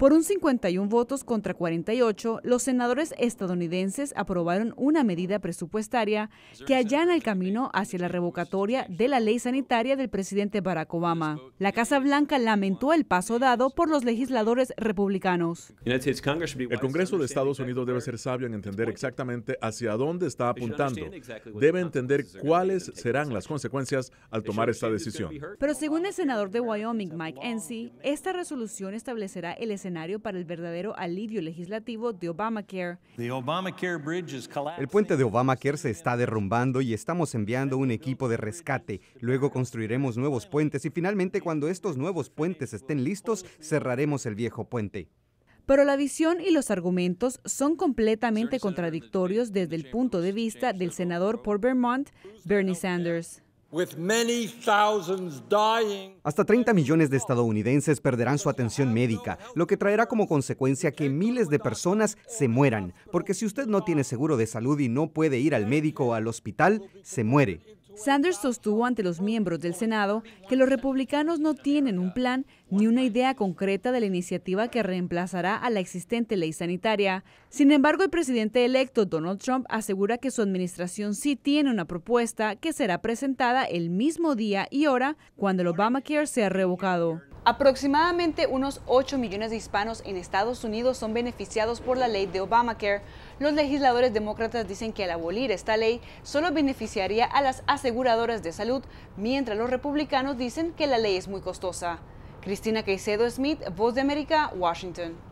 Por un 51 votos contra 48, los senadores estadounidenses aprobaron una medida presupuestaria que allana el camino hacia la revocatoria de la ley sanitaria del presidente Barack Obama. La Casa Blanca lamentó el paso dado por los legisladores republicanos. El Congreso de Estados Unidos debe ser sabio en entender exactamente hacia dónde está apuntando. Debe entender cuáles serán las consecuencias al tomar esta decisión. Pero según el senador de Wyoming, Mike Enzi, esta resolución establecerá el escenario para el verdadero alivio legislativo de Obamacare. El puente de Obamacare se está derrumbando y estamos enviando un equipo de rescate. Luego construiremos nuevos puentes y finalmente cuando estos nuevos puentes estén listos, cerraremos el viejo puente. Pero la visión y los argumentos son completamente contradictorios desde el punto de vista del senador por Vermont, Bernie Sanders. Hasta 30 millones de estadounidenses perderán su atención médica, lo que traerá como consecuencia que miles de personas se mueran, porque si usted no tiene seguro de salud y no puede ir al médico o al hospital, se muere. Sanders sostuvo ante los miembros del Senado que los republicanos no tienen un plan ni una idea concreta de la iniciativa que reemplazará a la existente ley sanitaria. Sin embargo, el presidente electo Donald Trump asegura que su administración sí tiene una propuesta que será presentada el mismo día y hora cuando el Obamacare sea revocado. Aproximadamente unos 8 millones de hispanos en Estados Unidos son beneficiados por la ley de Obamacare. Los legisladores demócratas dicen que al abolir esta ley solo beneficiaría a las aseguradoras de salud, mientras los republicanos dicen que la ley es muy costosa. Cristina Caicedo Smith, Voz de América, Washington.